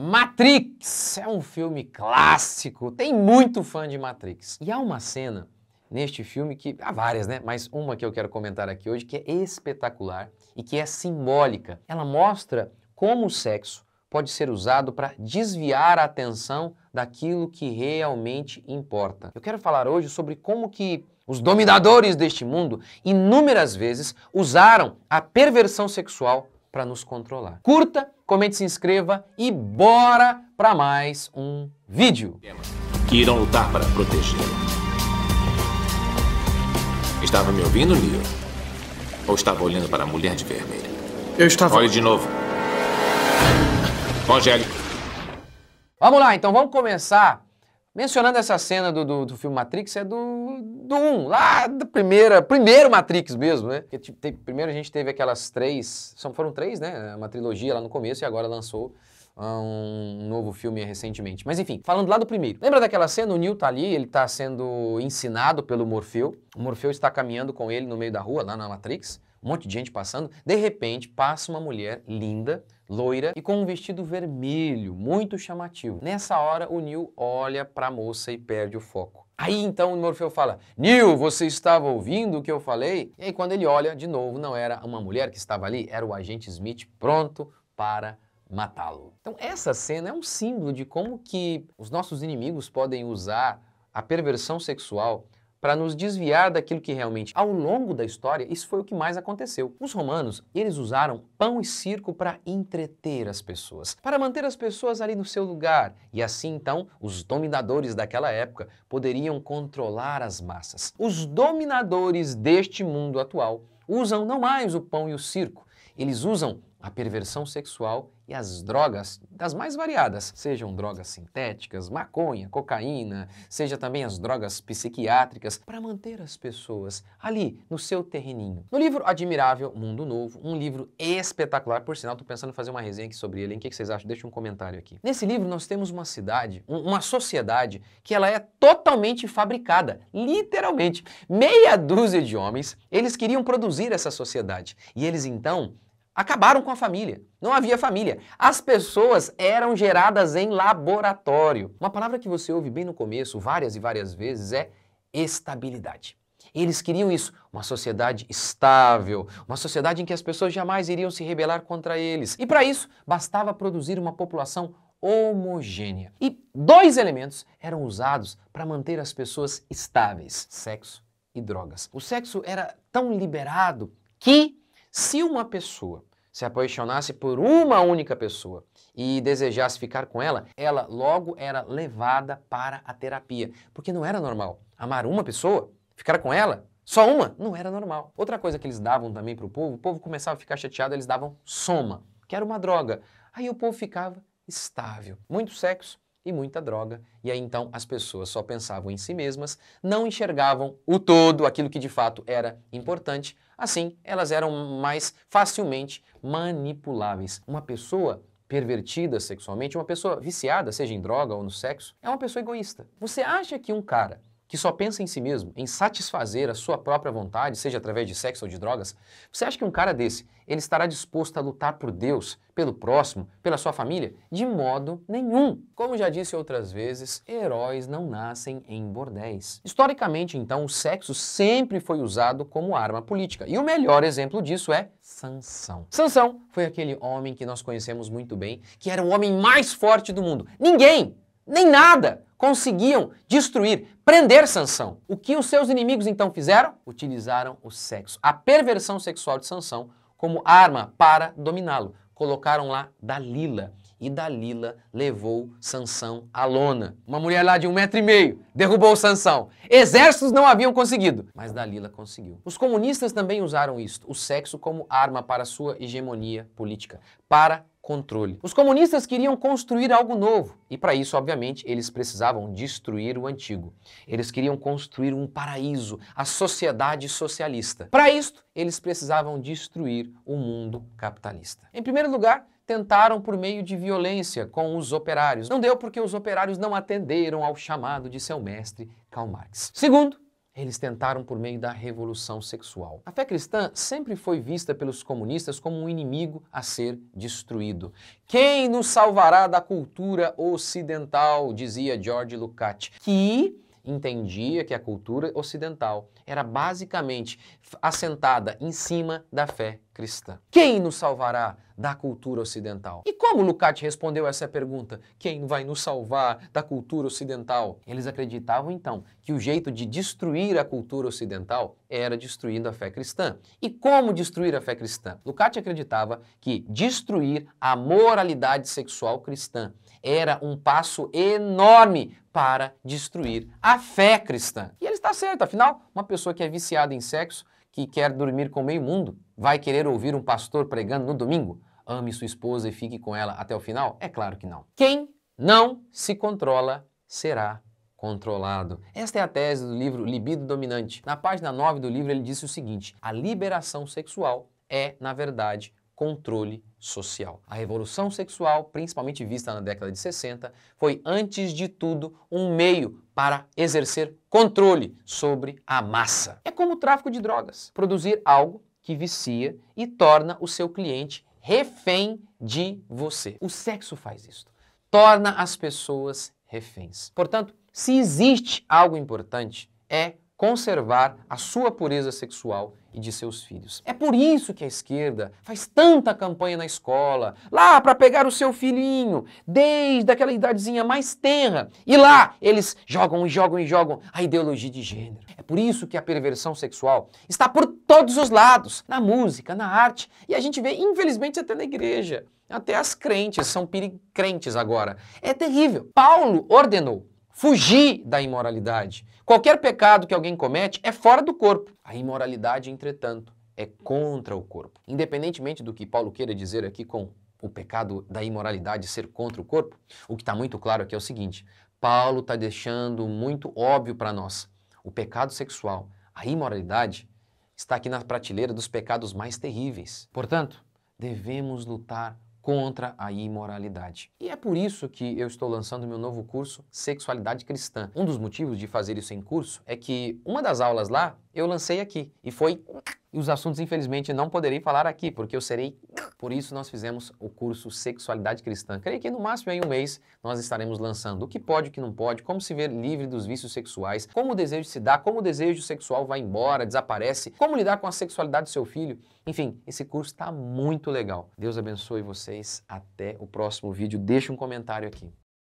Matrix é um filme clássico, tem muito fã de Matrix. E há uma cena neste filme que há várias, né? Mas uma que eu quero comentar aqui hoje que é espetacular e que é simbólica. Ela mostra como o sexo pode ser usado para desviar a atenção daquilo que realmente importa. Eu quero falar hoje sobre como que os dominadores deste mundo inúmeras vezes usaram a perversão sexual para nos controlar. Curta, comente, se inscreva e bora para mais um vídeo. Que irão lutar para protegê-la. Estava me ouvindo, Leo? Ou estava olhando para a mulher de vermelho? Eu estava. Olhe de novo. Rogério. Vamos lá, então vamos começar Mencionando essa cena do, do, do, filme Matrix, é do, do 1, lá da primeira, primeiro Matrix mesmo, né? Porque, tipo, te, primeiro a gente teve aquelas três, são, foram três, né? Uma trilogia lá no começo e agora lançou ah, um novo filme recentemente. Mas enfim, falando lá do primeiro. Lembra daquela cena? O Neil tá ali, ele tá sendo ensinado pelo Morfeu. O Morfeu está caminhando com ele no meio da rua, lá na Matrix um monte de gente passando. De repente, passa uma mulher linda, loira e com um vestido vermelho, muito chamativo. Nessa hora, o Neil olha para a moça e perde o foco. Aí então o Morfeu fala: Neil, você estava ouvindo o que eu falei? E aí, quando ele olha, de novo, não era uma mulher que estava ali, era o agente Smith pronto para matá-lo. Então, essa cena é um símbolo de como que os nossos inimigos podem usar a perversão sexual para nos desviar daquilo que realmente. Ao longo da história, isso foi o que mais aconteceu. Os romanos, eles usaram pão e circo para entreter as pessoas, para manter as pessoas ali no seu lugar, e assim então os dominadores daquela época poderiam controlar as massas. Os dominadores deste mundo atual usam não mais o pão e o circo, eles usam a perversão sexual e as drogas das mais variadas, sejam drogas sintéticas, maconha, cocaína, seja também as drogas psiquiátricas, para manter as pessoas ali no seu terreninho. No livro Admirável Mundo Novo, um livro espetacular, por sinal, estou pensando em fazer uma resenha aqui sobre ele, hein? o que vocês acham? Deixa um comentário aqui. Nesse livro nós temos uma cidade, uma sociedade que ela é totalmente fabricada, literalmente. Meia dúzia de homens, eles queriam produzir essa sociedade e eles então Acabaram com a família. Não havia família. As pessoas eram geradas em laboratório. Uma palavra que você ouve bem no começo, várias e várias vezes, é estabilidade. Eles queriam isso, uma sociedade estável, uma sociedade em que as pessoas jamais iriam se rebelar contra eles. E para isso, bastava produzir uma população homogênea. E dois elementos eram usados para manter as pessoas estáveis: sexo e drogas. O sexo era tão liberado que se uma pessoa se apaixonasse por uma única pessoa e desejasse ficar com ela, ela logo era levada para a terapia, porque não era normal amar uma pessoa, ficar com ela, só uma? Não era normal. Outra coisa que eles davam também para o povo, o povo começava a ficar chateado, eles davam soma, que era uma droga. Aí o povo ficava estável. Muito sexo, e muita droga. E aí então as pessoas só pensavam em si mesmas, não enxergavam o todo, aquilo que de fato era importante. Assim, elas eram mais facilmente manipuláveis. Uma pessoa pervertida sexualmente, uma pessoa viciada, seja em droga ou no sexo, é uma pessoa egoísta. Você acha que um cara que só pensa em si mesmo, em satisfazer a sua própria vontade, seja através de sexo ou de drogas, você acha que um cara desse, ele estará disposto a lutar por Deus, pelo próximo, pela sua família? De modo nenhum. Como já disse outras vezes, heróis não nascem em bordéis. Historicamente, então, o sexo sempre foi usado como arma política. E o melhor exemplo disso é Sansão. Sansão foi aquele homem que nós conhecemos muito bem, que era o homem mais forte do mundo. Ninguém nem nada conseguiam destruir, prender Sansão. O que os seus inimigos então fizeram? Utilizaram o sexo, a perversão sexual de Sansão como arma para dominá-lo. Colocaram lá Dalila e Dalila levou Sansão à lona. Uma mulher lá de um metro e meio derrubou Sansão. Exércitos não haviam conseguido, mas Dalila conseguiu. Os comunistas também usaram isto, o sexo como arma para sua hegemonia política, para controle. Os comunistas queriam construir algo novo e, para isso, obviamente, eles precisavam destruir o antigo. Eles queriam construir um paraíso, a sociedade socialista. Para isto, eles precisavam destruir o mundo capitalista. Em primeiro lugar, tentaram por meio de violência com os operários. Não deu porque os operários não atenderam ao chamado de seu mestre Karl Marx. Segundo, eles tentaram por meio da revolução sexual. A fé cristã sempre foi vista pelos comunistas como um inimigo a ser destruído. Quem nos salvará da cultura ocidental? dizia George Lukács, que entendia que a cultura ocidental era basicamente assentada em cima da fé cristã. Quem nos salvará da cultura ocidental. E como Lukács respondeu essa pergunta? Quem vai nos salvar da cultura ocidental? Eles acreditavam então que o jeito de destruir a cultura ocidental era destruindo a fé cristã. E como destruir a fé cristã? Lukács acreditava que destruir a moralidade sexual cristã era um passo enorme para destruir a fé cristã. E ele está certo, afinal, uma pessoa que é viciada em sexo, que quer dormir com o meio mundo, vai querer ouvir um pastor pregando no domingo? ame sua esposa e fique com ela até o final? É claro que não. Quem não se controla será controlado. Esta é a tese do livro Libido Dominante. Na página 9 do livro, ele disse o seguinte: a liberação sexual é, na verdade, controle social. A revolução sexual, principalmente vista na década de 60, foi antes de tudo um meio para exercer controle sobre a massa. É como o tráfico de drogas, produzir algo que vicia e torna o seu cliente refém de você. O sexo faz isso. Torna as pessoas reféns. Portanto, se existe algo importante, é conservar a sua pureza sexual e de seus filhos. É por isso que a esquerda faz tanta campanha na escola, lá para pegar o seu filhinho, desde aquela idadezinha mais tenra, e lá eles jogam e jogam e jogam a ideologia de gênero. É por isso que a perversão sexual está por todos os lados, na música, na arte, e a gente vê, infelizmente, até na igreja. Até as crentes são crentes agora. É terrível. Paulo ordenou fugir da imoralidade. Qualquer pecado que alguém comete é fora do corpo. A imoralidade, entretanto, é contra o corpo. Independentemente do que Paulo queira dizer aqui com o pecado da imoralidade ser contra o corpo, o que está muito claro aqui é o seguinte: Paulo está deixando muito óbvio para nós o pecado sexual, a imoralidade, está aqui na prateleira dos pecados mais terríveis. Portanto, devemos lutar contra a imoralidade. E é por isso que eu estou lançando meu novo curso Sexualidade Cristã. Um dos motivos de fazer isso em curso é que uma das aulas lá eu lancei aqui e foi e os assuntos, infelizmente, não poderei falar aqui, porque eu serei. Por isso, nós fizemos o curso Sexualidade Cristã. Creio que no máximo em um mês nós estaremos lançando o que pode, o que não pode, como se ver livre dos vícios sexuais, como o desejo se dá, como o desejo sexual vai embora, desaparece, como lidar com a sexualidade do seu filho. Enfim, esse curso está muito legal. Deus abençoe vocês. Até o próximo vídeo. Deixe um comentário aqui.